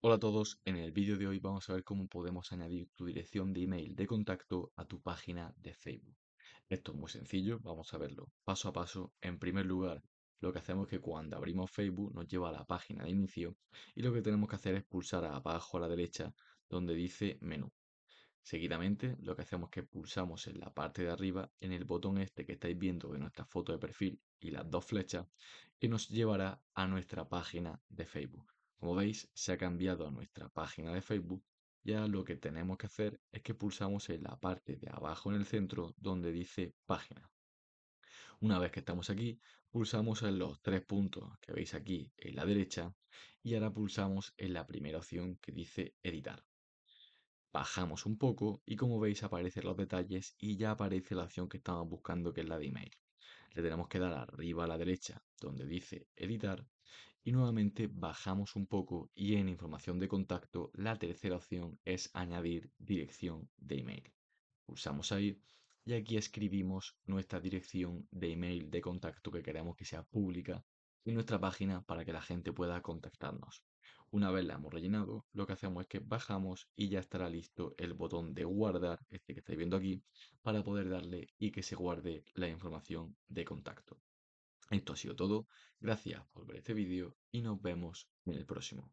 Hola a todos, en el vídeo de hoy vamos a ver cómo podemos añadir tu dirección de email de contacto a tu página de Facebook. Esto es muy sencillo, vamos a verlo paso a paso. En primer lugar, lo que hacemos es que cuando abrimos Facebook nos lleva a la página de inicio y lo que tenemos que hacer es pulsar abajo a la derecha donde dice menú. Seguidamente, lo que hacemos es que pulsamos en la parte de arriba en el botón este que estáis viendo de nuestra foto de perfil y las dos flechas y nos llevará a nuestra página de Facebook. Como veis, se ha cambiado a nuestra página de Facebook Ya lo que tenemos que hacer es que pulsamos en la parte de abajo en el centro donde dice página. Una vez que estamos aquí, pulsamos en los tres puntos que veis aquí en la derecha y ahora pulsamos en la primera opción que dice editar. Bajamos un poco y como veis aparecen los detalles y ya aparece la opción que estamos buscando que es la de email le tenemos que dar arriba a la derecha donde dice editar y nuevamente bajamos un poco y en información de contacto la tercera opción es añadir dirección de email. Pulsamos ahí y aquí escribimos nuestra dirección de email de contacto que queremos que sea pública en nuestra página para que la gente pueda contactarnos. Una vez la hemos rellenado, lo que hacemos es que bajamos y ya estará listo el botón de guardar, este que estáis viendo aquí, para poder darle y que se guarde la información de contacto. Esto ha sido todo, gracias por ver este vídeo y nos vemos en el próximo.